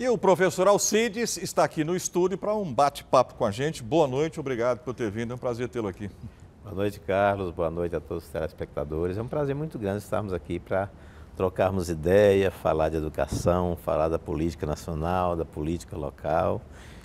E o professor Alcides está aqui no estúdio para um bate-papo com a gente. Boa noite, obrigado por ter vindo, é um prazer tê-lo aqui. Boa noite, Carlos, boa noite a todos os telespectadores. É um prazer muito grande estarmos aqui para trocarmos ideia, falar de educação, falar da política nacional, da política local.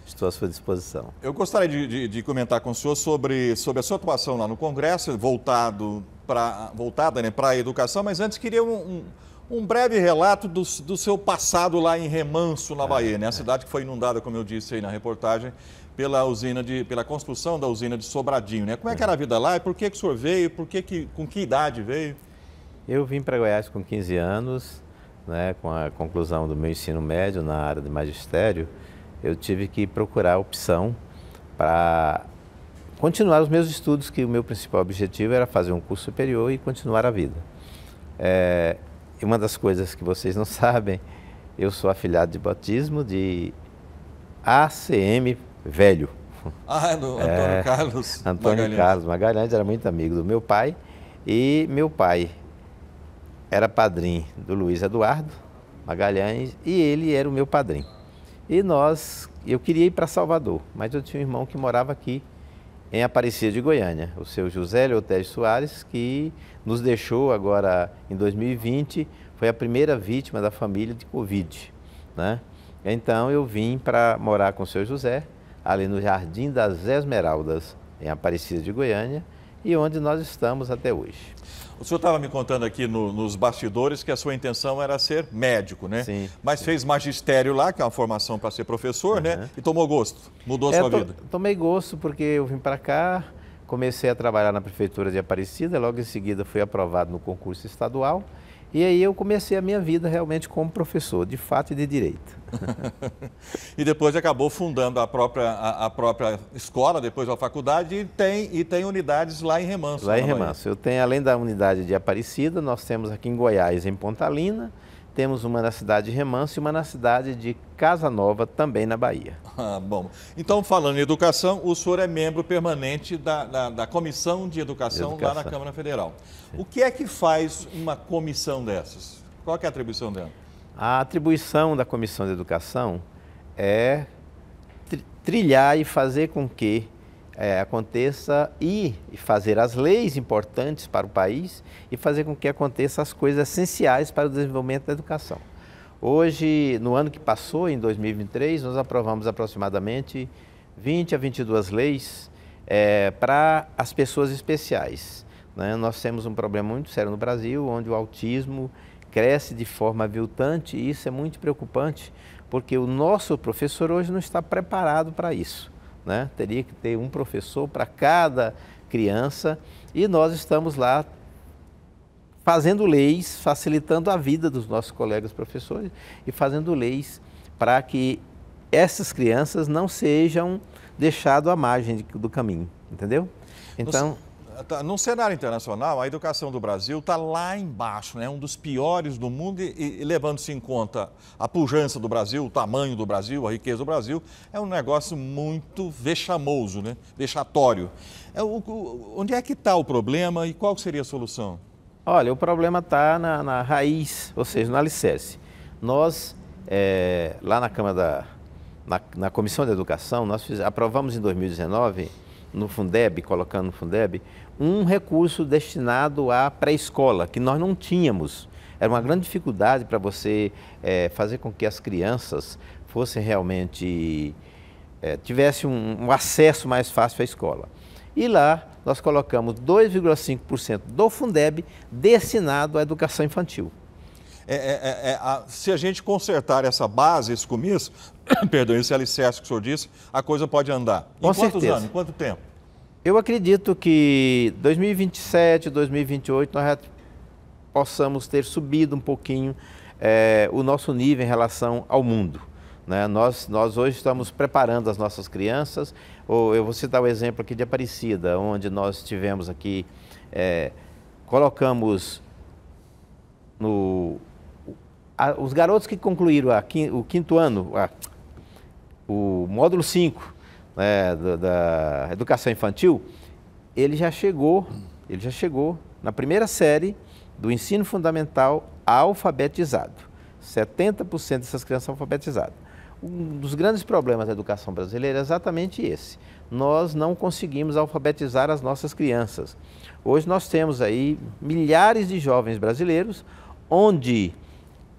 Estou à sua disposição. Eu gostaria de, de, de comentar com o senhor sobre, sobre a sua atuação lá no Congresso, voltado pra, voltada né, para a educação, mas antes queria um, um um breve relato do, do seu passado lá em Remanso, na Bahia, né? A cidade que foi inundada, como eu disse aí na reportagem, pela usina de, pela construção da usina de Sobradinho, né? Como é que era a vida lá? E por que, que o senhor veio? Por que que, com que idade veio? Eu vim para Goiás com 15 anos, né, com a conclusão do meu ensino médio na área de magistério, eu tive que procurar opção para continuar os meus estudos, que o meu principal objetivo era fazer um curso superior e continuar a vida. É, e uma das coisas que vocês não sabem, eu sou afiliado de batismo de ACM Velho. Ah, é do é, Antônio é, Carlos Antônio Magalhães. Carlos Magalhães era muito amigo do meu pai. E meu pai era padrinho do Luiz Eduardo Magalhães e ele era o meu padrinho. E nós, eu queria ir para Salvador, mas eu tinha um irmão que morava aqui em Aparecida de Goiânia, o seu José Leotério Soares, que nos deixou agora em 2020, foi a primeira vítima da família de Covid. Né? Então eu vim para morar com o seu José, ali no Jardim das Esmeraldas, em Aparecida de Goiânia, e onde nós estamos até hoje. O senhor estava me contando aqui no, nos bastidores que a sua intenção era ser médico, né? Sim. Mas sim. fez magistério lá, que é uma formação para ser professor, uhum. né? E tomou gosto, mudou é, sua to, vida. Tomei gosto porque eu vim para cá, comecei a trabalhar na prefeitura de Aparecida, logo em seguida fui aprovado no concurso estadual e aí eu comecei a minha vida realmente como professor, de fato e de direito. e depois acabou fundando a própria, a, a, própria escola, depois a faculdade, e tem, e tem unidades lá em Remanso. Lá em Remanso. Eu tenho, além da unidade de Aparecida, nós temos aqui em Goiás, em Pontalina, temos uma na cidade de Remanso e uma na cidade de Casa Nova, também na Bahia. Ah, bom. Então, falando em educação, o senhor é membro permanente da, da, da Comissão de educação, de educação, lá na Câmara Federal. Sim. O que é que faz uma comissão dessas? Qual é a atribuição dela? A atribuição da Comissão de Educação é trilhar e fazer com que é, aconteça e fazer as leis importantes para o país e fazer com que aconteçam as coisas essenciais para o desenvolvimento da educação. Hoje, no ano que passou, em 2023, nós aprovamos aproximadamente 20 a 22 leis é, para as pessoas especiais. Né? Nós temos um problema muito sério no Brasil, onde o autismo cresce de forma aviltante e isso é muito preocupante, porque o nosso professor hoje não está preparado para isso né? teria que ter um professor para cada criança e nós estamos lá fazendo leis, facilitando a vida dos nossos colegas professores e fazendo leis para que essas crianças não sejam deixadas à margem do caminho, entendeu? Então, Você... Tá, no cenário internacional, a educação do Brasil está lá embaixo, né? um dos piores do mundo, e, e levando-se em conta a pujança do Brasil, o tamanho do Brasil, a riqueza do Brasil, é um negócio muito vexamoso, né? vexatório. É, o, o, onde é que está o problema e qual seria a solução? Olha, o problema está na, na, raiz, ou seja, no alicerce. Nós, é, lá na Câmara da. Na, na Comissão de Educação, nós fiz, aprovamos em 2019 no Fundeb, colocando no Fundeb, um recurso destinado à pré-escola, que nós não tínhamos. Era uma grande dificuldade para você é, fazer com que as crianças fossem realmente. É, tivessem um, um acesso mais fácil à escola. E lá nós colocamos 2,5% do Fundeb destinado à educação infantil. É, é, é, é, a, se a gente consertar essa base, esse comício, perdão, esse alicerce que o senhor disse, a coisa pode andar. Com em certeza. quantos anos? Em quanto tempo? Eu acredito que 2027, 2028 nós possamos ter subido um pouquinho é, o nosso nível em relação ao mundo. Né? Nós, nós hoje estamos preparando as nossas crianças. Ou eu vou citar o um exemplo aqui de Aparecida, onde nós tivemos aqui, é, colocamos no a, os garotos que concluíram a, o quinto ano, a, o módulo 5 é, né, da, da educação infantil, ele já chegou, ele já chegou na primeira série do ensino fundamental alfabetizado. 70% dessas crianças são alfabetizadas. Um dos grandes problemas da educação brasileira é exatamente esse. Nós não conseguimos alfabetizar as nossas crianças. Hoje nós temos aí milhares de jovens brasileiros onde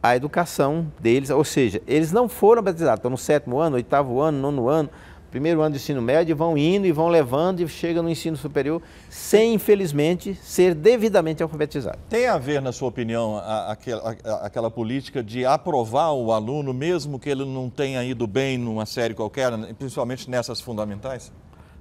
a educação deles, ou seja, eles não foram alfabetizados, estão no sétimo ano, oitavo ano, nono ano, primeiro ano de ensino médio, vão indo e vão levando e chegam no ensino superior sem, infelizmente, ser devidamente alfabetizado. Tem a ver, na sua opinião, a, aquela, a, aquela política de aprovar o aluno, mesmo que ele não tenha ido bem numa série qualquer, né, principalmente nessas fundamentais?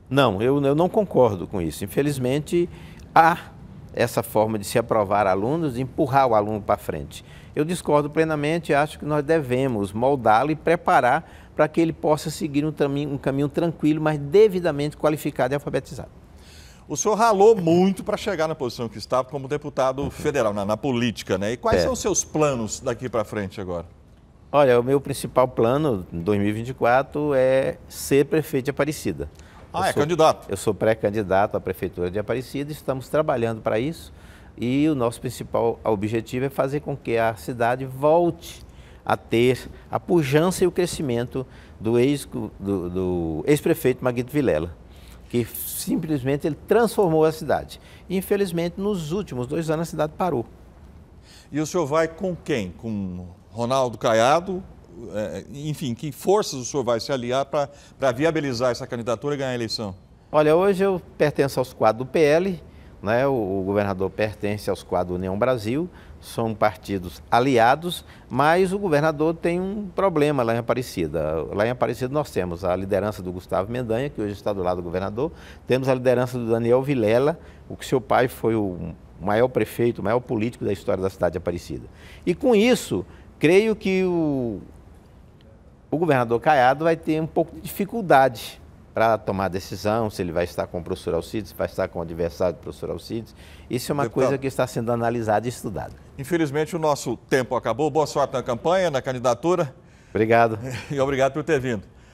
Não, eu, eu não concordo com isso. Infelizmente, há essa forma de se aprovar alunos, de empurrar o aluno para frente. Eu discordo plenamente e acho que nós devemos moldá-lo e preparar para que ele possa seguir um caminho, um caminho tranquilo, mas devidamente qualificado e alfabetizado. O senhor ralou muito para chegar na posição que estava como deputado uhum. federal, na, na, política, né? E quais é. são os seus planos daqui para frente agora? Olha, o meu principal plano em 2024 é ser prefeito de Aparecida. Ah, eu é sou, candidato. Eu sou pré-candidato à Prefeitura de Aparecida, estamos trabalhando para isso e o nosso principal objetivo é fazer com que a cidade volte a ter a pujança e o crescimento do ex-prefeito do, do ex Maguito Vilela, que simplesmente ele transformou a cidade. infelizmente, nos últimos dois anos a cidade parou. E o senhor vai com quem? Com Ronaldo Caiado, é, enfim, que forças o senhor vai se aliar para viabilizar essa candidatura e ganhar a eleição? Olha, hoje eu pertenço aos quadros do PL, né? o, o governador pertence aos quadros do União Brasil, são partidos aliados, mas o governador tem um problema lá em Aparecida. Lá em Aparecida nós temos a liderança do Gustavo Mendanha, que hoje está do lado do governador, temos a liderança do Daniel Vilela, o que seu pai foi o maior prefeito, o maior político da história da cidade de Aparecida. E com isso, creio que o, o governador Caiado vai ter um pouco de dificuldade para tomar decisão, se ele vai estar com o professor Alcides, se vai estar com o adversário do professor Alcides. Isso é uma Deputado. coisa que está sendo analisada e estudada. Infelizmente, o nosso tempo acabou. Boa sorte na campanha, na candidatura. Obrigado. E obrigado por ter vindo.